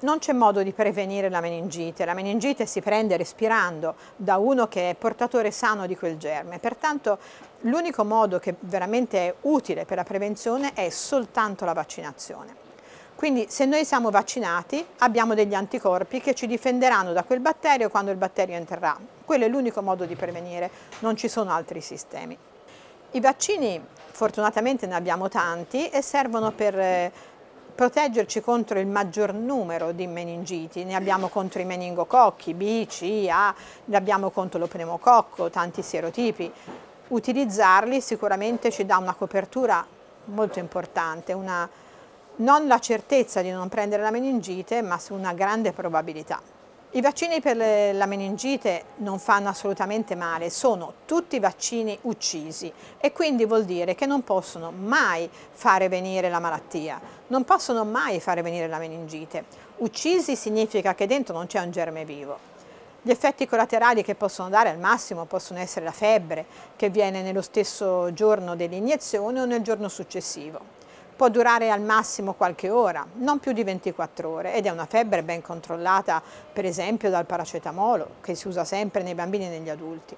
non c'è modo di prevenire la meningite, la meningite si prende respirando da uno che è portatore sano di quel germe, pertanto l'unico modo che veramente è utile per la prevenzione è soltanto la vaccinazione. Quindi se noi siamo vaccinati abbiamo degli anticorpi che ci difenderanno da quel batterio quando il batterio entrerà. Quello è l'unico modo di prevenire, non ci sono altri sistemi. I vaccini fortunatamente ne abbiamo tanti e servono per eh, proteggerci contro il maggior numero di meningiti, ne abbiamo contro i meningococchi, B, C, A, ne abbiamo contro lo pneumococco, tanti serotipi. Utilizzarli sicuramente ci dà una copertura molto importante, una, non la certezza di non prendere la meningite, ma su una grande probabilità. I vaccini per la meningite non fanno assolutamente male, sono tutti vaccini uccisi e quindi vuol dire che non possono mai fare venire la malattia, non possono mai fare venire la meningite. Uccisi significa che dentro non c'è un germe vivo. Gli effetti collaterali che possono dare al massimo possono essere la febbre, che viene nello stesso giorno dell'iniezione o nel giorno successivo può durare al massimo qualche ora, non più di 24 ore ed è una febbre ben controllata per esempio dal paracetamolo che si usa sempre nei bambini e negli adulti.